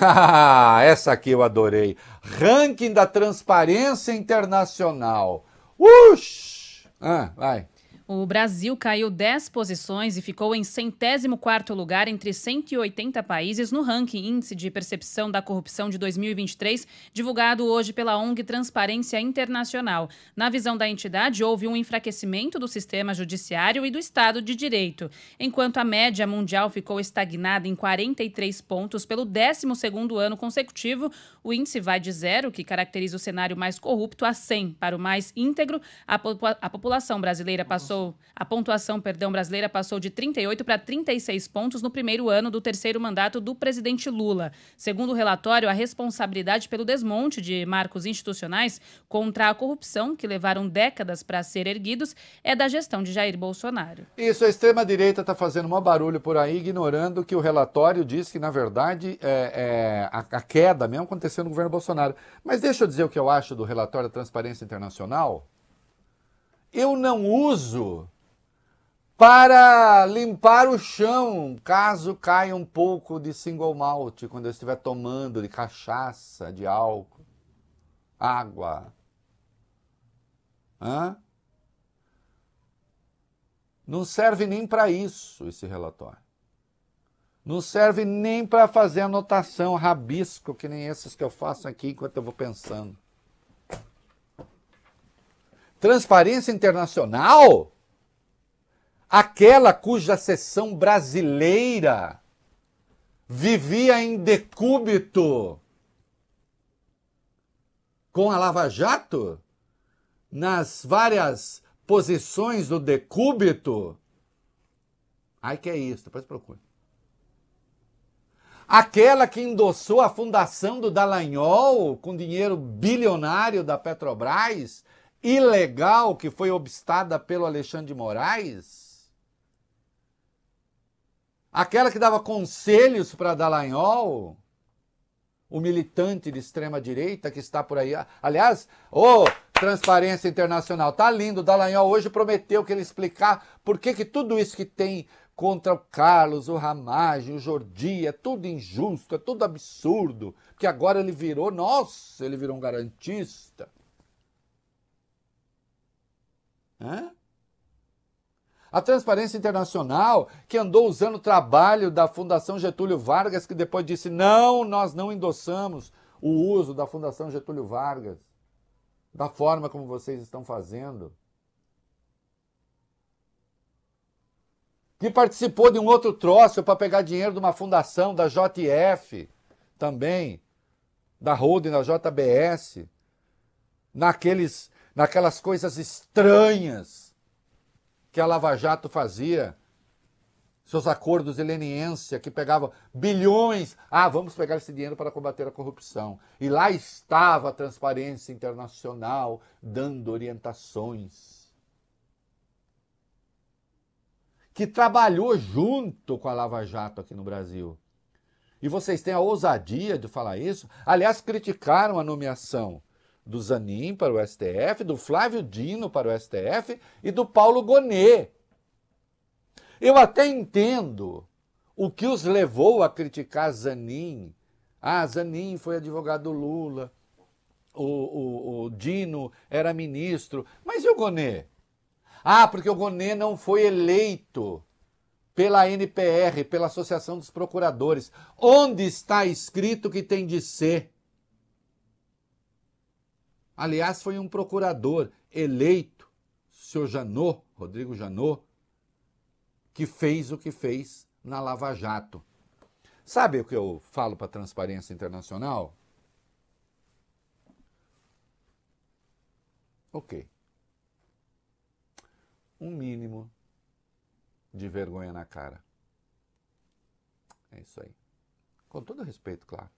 Essa aqui eu adorei. Ranking da Transparência Internacional. Ux! Ah, vai. O Brasil caiu 10 posições e ficou em centésimo quarto lugar entre 180 países no ranking Índice de Percepção da Corrupção de 2023, divulgado hoje pela ONG Transparência Internacional. Na visão da entidade, houve um enfraquecimento do sistema judiciário e do Estado de Direito, enquanto a média mundial ficou estagnada em 43 pontos pelo 12º ano consecutivo. O índice vai de zero, que caracteriza o cenário mais corrupto, a 100 para o mais íntegro. A, po a população brasileira passou passou, a pontuação, perdão, brasileira passou de 38 para 36 pontos no primeiro ano do terceiro mandato do presidente Lula. Segundo o relatório, a responsabilidade pelo desmonte de marcos institucionais contra a corrupção, que levaram décadas para ser erguidos, é da gestão de Jair Bolsonaro. Isso, a extrema-direita está fazendo um barulho por aí, ignorando que o relatório diz que, na verdade, é, é, a, a queda mesmo aconteceu no governo Bolsonaro. Mas deixa eu dizer o que eu acho do relatório da Transparência Internacional eu não uso para limpar o chão, caso caia um pouco de single malt quando eu estiver tomando de cachaça, de álcool, água. Hã? Não serve nem para isso esse relatório. Não serve nem para fazer anotação rabisco, que nem esses que eu faço aqui enquanto eu vou pensando. Transparência Internacional? Aquela cuja seção brasileira vivia em decúbito com a Lava Jato? Nas várias posições do decúbito? Ai, que é isso, depois procura. Aquela que endossou a fundação do Dallagnol com dinheiro bilionário da Petrobras, ilegal que foi obstada pelo Alexandre de Moraes? Aquela que dava conselhos para Dallagnol? O militante de extrema direita que está por aí. Aliás, ô, oh, Transparência Internacional, tá lindo. Dallagnol hoje prometeu que ele explicar por que, que tudo isso que tem contra o Carlos, o Ramagem, o Jordi, é tudo injusto, é tudo absurdo, porque agora ele virou, nossa, ele virou um garantista. Né? A Transparência Internacional, que andou usando o trabalho da Fundação Getúlio Vargas, que depois disse: não, nós não endossamos o uso da Fundação Getúlio Vargas, da forma como vocês estão fazendo. Que participou de um outro troço para pegar dinheiro de uma fundação da JF, também, da holding da JBS, naqueles naquelas coisas estranhas que a Lava Jato fazia, seus acordos de leniência que pegavam bilhões. Ah, vamos pegar esse dinheiro para combater a corrupção. E lá estava a Transparência Internacional dando orientações. Que trabalhou junto com a Lava Jato aqui no Brasil. E vocês têm a ousadia de falar isso? Aliás, criticaram a nomeação do Zanin para o STF, do Flávio Dino para o STF e do Paulo Gonet. Eu até entendo o que os levou a criticar Zanin. Ah, Zanin foi advogado do Lula, o, o, o Dino era ministro, mas e o Gonet? Ah, porque o Gonet não foi eleito pela NPR, pela Associação dos Procuradores. Onde está escrito que tem de ser? Aliás, foi um procurador eleito, seu Janot, Rodrigo Janot, que fez o que fez na Lava Jato. Sabe o que eu falo para a Transparência Internacional? Ok. Um mínimo de vergonha na cara. É isso aí. Com todo respeito, claro.